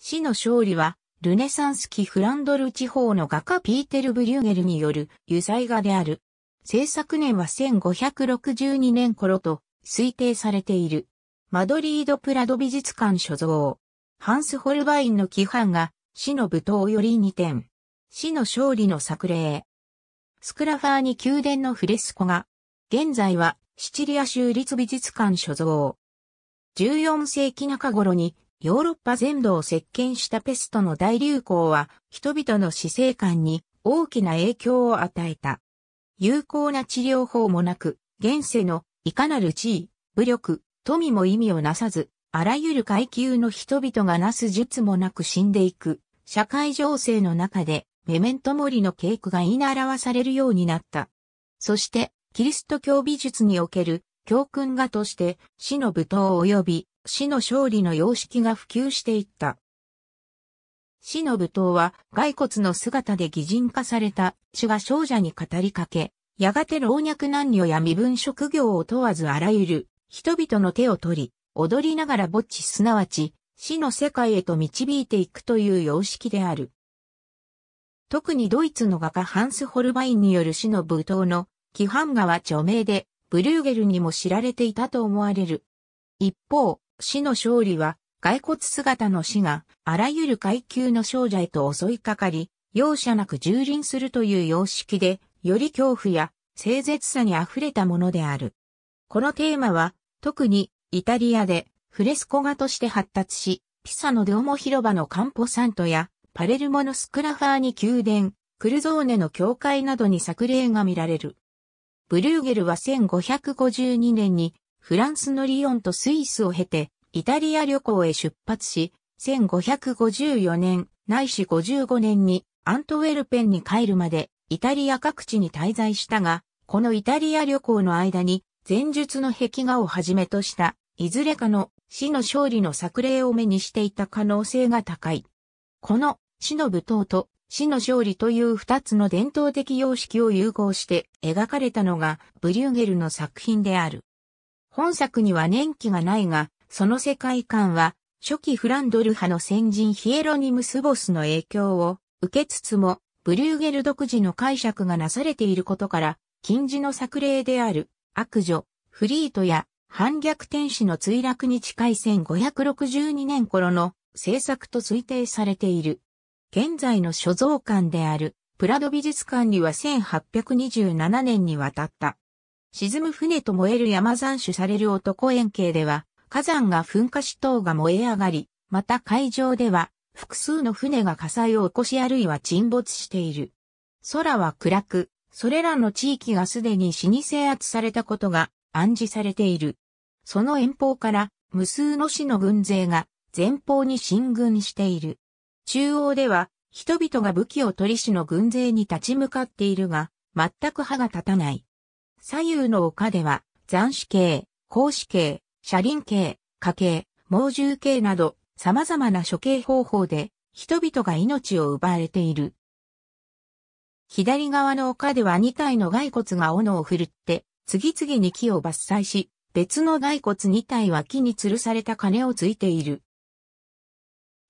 死の勝利は、ルネサンス期フランドル地方の画家ピーテル・ブリューゲルによる油彩画である。制作年は1562年頃と推定されている。マドリード・プラド美術館所蔵。ハンス・ホルバインの規範が死の舞踏より2点。死の勝利の作例。スクラファーに宮殿のフレスコが、現在はシチリア州立美術館所蔵。14世紀中頃にヨーロッパ全土を席巻したペストの大流行は、人々の死生観に大きな影響を与えた。有効な治療法もなく、現世のいかなる地位、武力、富も意味をなさず、あらゆる階級の人々がなす術もなく死んでいく、社会情勢の中で、メメントモリの稽古が言い表されるようになった。そして、キリスト教美術における教訓画として、死の舞踏及び死の勝利の様式が普及していった。死の舞踏は骸骨の姿で擬人化された死が少女に語りかけ、やがて老若男女や身分職業を問わずあらゆる人々の手を取り、踊りながら墓地すなわち死の世界へと導いていくという様式である。特にドイツの画家ハンス・ホルバインによる死の舞踏の規範画は著名で、ブルーゲルにも知られていたと思われる。一方、死の勝利は、骸骨姿の死が、あらゆる階級の少女へと襲いかかり、容赦なく蹂躙するという様式で、より恐怖や、清絶さに溢れたものである。このテーマは、特に、イタリアで、フレスコ画として発達し、ピサのデオモ広場のカンポサントや、パレルモのスクラファーニ宮殿、クルゾーネの教会などに作例が見られる。ブルーゲルは1552年にフランスのリヨンとスイスを経て、イタリア旅行へ出発し、1554年、ないし55年にアントウェルペンに帰るまで、イタリア各地に滞在したが、このイタリア旅行の間に、前述の壁画をはじめとした、いずれかの死の勝利の作例を目にしていた可能性が高い。この死の舞踏と死の勝利という二つの伝統的様式を融合して描かれたのがブリューゲルの作品である。本作には年季がないが、その世界観は、初期フランドル派の先人ヒエロニムスボスの影響を受けつつも、ブリューゲル独自の解釈がなされていることから、近似の作例である、悪女、フリートや、反逆天使の墜落に近い1562年頃の制作と推定されている。現在の所蔵館である、プラド美術館には1827年にわたった沈む船と燃える山山種される男円形では、火山が噴火し塔が燃え上がり、また海上では、複数の船が火災を起こしあるいは沈没している。空は暗く、それらの地域がすでに死に制圧されたことが暗示されている。その遠方から無数の死の軍勢が前方に進軍している。中央では人々が武器を取り死の軍勢に立ち向かっているが、全く歯が立たない。左右の丘では、残死刑、公死刑、車輪刑、家刑、猛獣刑など、様々な処刑方法で、人々が命を奪われている。左側の丘では2体の骸骨が斧を振るって、次々に木を伐採し、別の骸骨2体は木に吊るされた鐘をついている。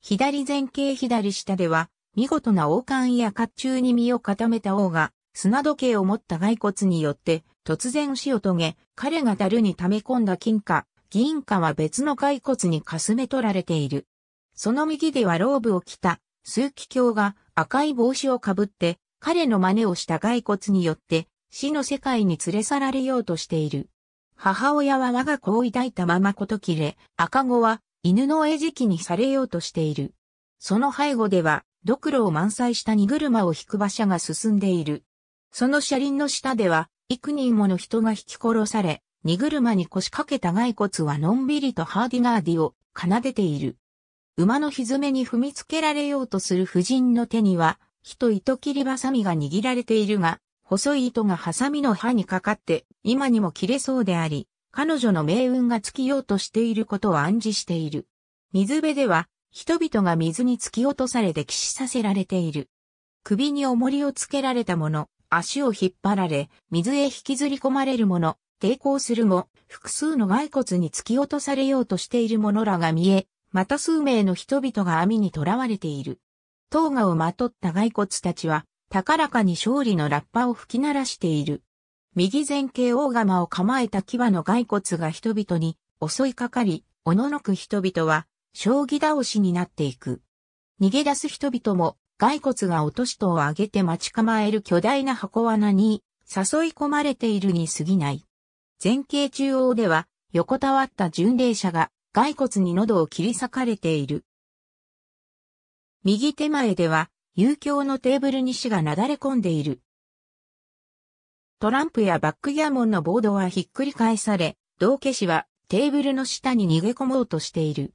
左前傾左下では、見事な王冠や甲冑に身を固めた王が、砂時計を持った骸骨によって突然死を遂げ、彼が樽に溜め込んだ金貨、銀貨は別の骸骨にかすめ取られている。その右ではローブを着た、枢機卿が赤い帽子をかぶって、彼の真似をした骸骨によって、死の世界に連れ去られようとしている。母親は我が子を抱いたままこと切れ、赤子は犬の餌食にされようとしている。その背後では、ドクロを満載した荷車を引く馬車が進んでいる。その車輪の下では、幾人もの人が引き殺され、荷車に腰掛けた骸骨はのんびりとハーディナーディを奏でている。馬のひめに踏みつけられようとする婦人の手には、火と糸切りばさみが握られているが、細い糸がハサミの刃にかかって、今にも切れそうであり、彼女の命運が尽きようとしていることを暗示している。水辺では、人々が水に突き落とされて騎士させられている。首に重りをつけられた者、足を引っ張られ、水へ引きずり込まれる者、抵抗するも、複数の骸骨に突き落とされようとしている者らが見え、また数名の人々が網に囚われている。トーをまとった骸骨たちは、高らかに勝利のラッパを吹き鳴らしている。右前傾大釜を構えた牙の骸骨が人々に襲いかかり、おののく人々は、将棋倒しになっていく。逃げ出す人々も骸骨が落とし戸を上げて待ち構える巨大な箱穴に誘い込まれているに過ぎない。前景中央では横たわった巡礼者が骸骨に喉を切り裂かれている。右手前では、遊興のテーブルに死がなだれ込んでいる。トランプやバックギャモンのボードはひっくり返され、道化師はテーブルの下に逃げ込もうとしている。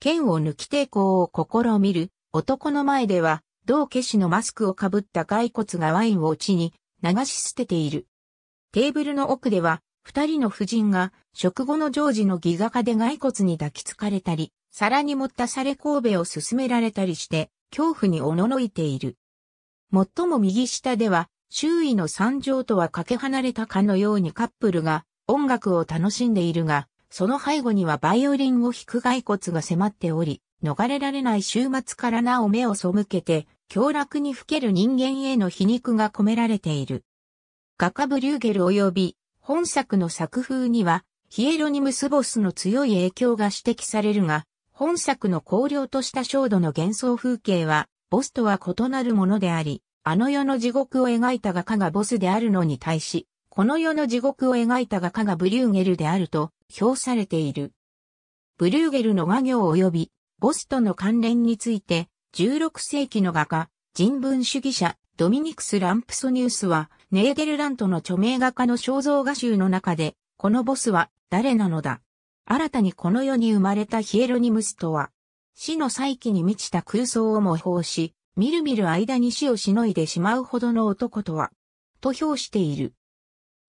剣を抜き抵抗を試みる男の前では、同家氏のマスクをかぶった骸骨がワインを地に流し捨てている。テーブルの奥では、二人の夫人が、食後のジョージのギガ化で骸骨に抱きつかれたり、皿に持ったされ神戸を勧められたりして、恐怖におののいている。最も右下では、周囲の惨状とはかけ離れたかのようにカップルが音楽を楽しんでいるが、その背後にはバイオリンを弾く骸骨が迫っており、逃れられない週末からなお目を背けて、凶楽にふける人間への皮肉が込められている。画家ブリューゲル及び本作の作風にはヒエロニムスボスの強い影響が指摘されるが、本作の荒涼とした焦土の幻想風景は、ボスとは異なるものであり、あの世の地獄を描いた画家がボスであるのに対し、この世の地獄を描いた画家がブリューゲルであると評されている。ブリューゲルの画業及びボスとの関連について、16世紀の画家、人文主義者、ドミニクス・ランプソニウスは、ネーデルラントの著名画家の肖像画集の中で、このボスは誰なのだ。新たにこの世に生まれたヒエロニムスとは、死の再起に満ちた空想を模倣し、みるみる間に死をしのいでしまうほどの男とは、と評している。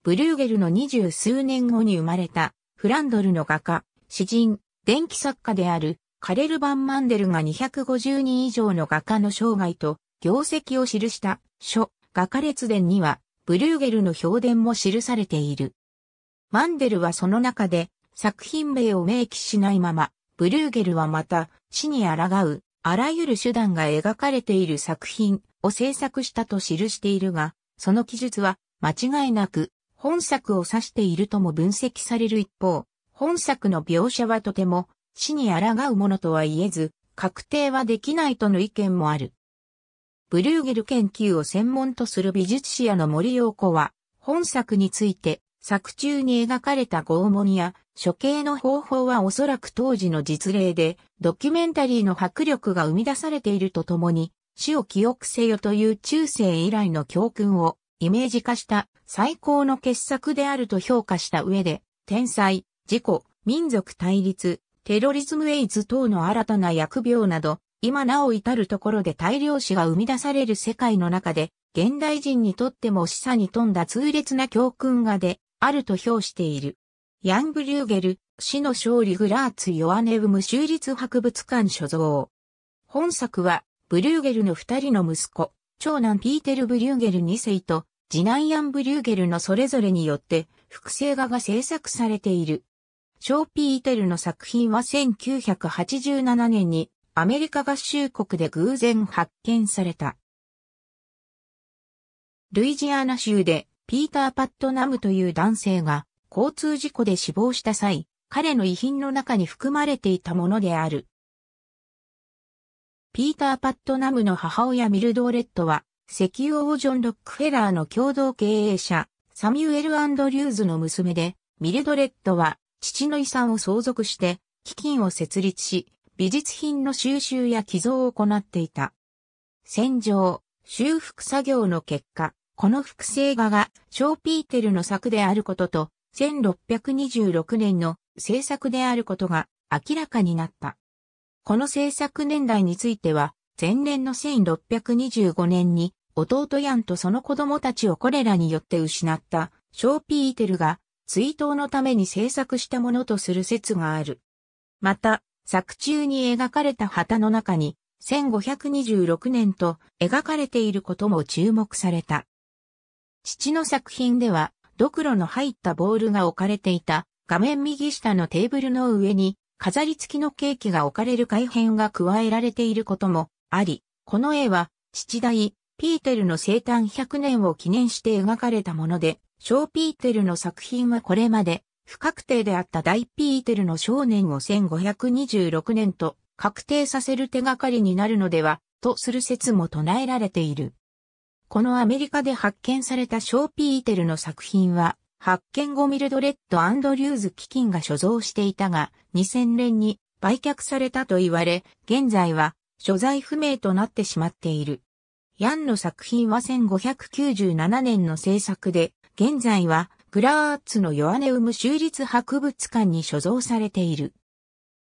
ブルーゲルの二十数年後に生まれた、フランドルの画家、詩人、電気作家である、カレル・バン・マンデルが250人以上の画家の生涯と業績を記した書、画家列伝には、ブルーゲルの評伝も記されている。マンデルはその中で作品名を明記しないまま、ブルーゲルはまた死に抗う、あらゆる手段が描かれている作品を制作したと記しているが、その記述は間違いなく本作を指しているとも分析される一方、本作の描写はとても死に抗うものとは言えず、確定はできないとの意見もある。ブリューゲル研究を専門とする美術史屋の森陽子は、本作について、作中に描かれた拷問や処刑の方法はおそらく当時の実例で、ドキュメンタリーの迫力が生み出されているとともに、死を記憶せよという中世以来の教訓をイメージ化した最高の傑作であると評価した上で、天才、自己、民族対立、テロリズムエイズ等の新たな薬病など、今なお至るところで大量死が生み出される世界の中で、現代人にとっても示唆に富んだ痛烈な教訓画で、あると評している。ヤン・ブリューゲル、死の勝利グラーツ・ヨアネウム州立博物館所蔵。本作は、ブリューゲルの二人の息子、長男ピーテル・ブリューゲル2世と、次男ヤン・ブリューゲルのそれぞれによって、複製画が制作されている。ショーピーテルの作品は1987年にアメリカ合衆国で偶然発見された。ルイジアナ州でピーター・パットナムという男性が交通事故で死亡した際、彼の遺品の中に含まれていたものである。ピーター・パットナムの母親ミルドーレットは、石油王ジョン・ロックフェラーの共同経営者、サミュエル・アンドリューズの娘で、ミルドレットは父の遺産を相続して、基金を設立し、美術品の収集や寄贈を行っていた。洗浄、修復作業の結果、この複製画がショーピーテルの作であることと、1626年の制作であることが明らかになった。この制作年代については、前年の1625年に、弟ヤンとその子供たちをこれらによって失った、ショーピーテルが追悼のために制作したものとする説がある。また、作中に描かれた旗の中に、1526年と描かれていることも注目された。父の作品では、ドクロの入ったボールが置かれていた、画面右下のテーブルの上に、飾り付きのケーキが置かれる改変が加えられていることもあり、この絵は、父代、ピーテルの生誕100年を記念して描かれたもので、ショーピーテルの作品はこれまで不確定であった大ピーテルの少年を1526年と確定させる手がかりになるのではとする説も唱えられている。このアメリカで発見されたショーピーテルの作品は発見後ミルドレッド・アンドリューズ基金が所蔵していたが2000年に売却されたと言われ、現在は所在不明となってしまっている。ヤンの作品は1597年の制作で、現在はグラーツのヨアネウム州立博物館に所蔵されている。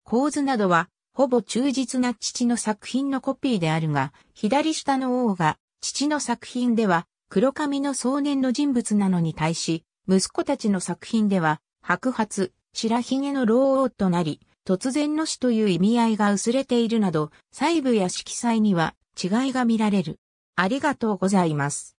構図などはほぼ忠実な父の作品のコピーであるが、左下の王が父の作品では黒髪の壮年の人物なのに対し、息子たちの作品では白髪、白髭の老王となり、突然の死という意味合いが薄れているなど、細部や色彩には違いが見られる。ありがとうございます。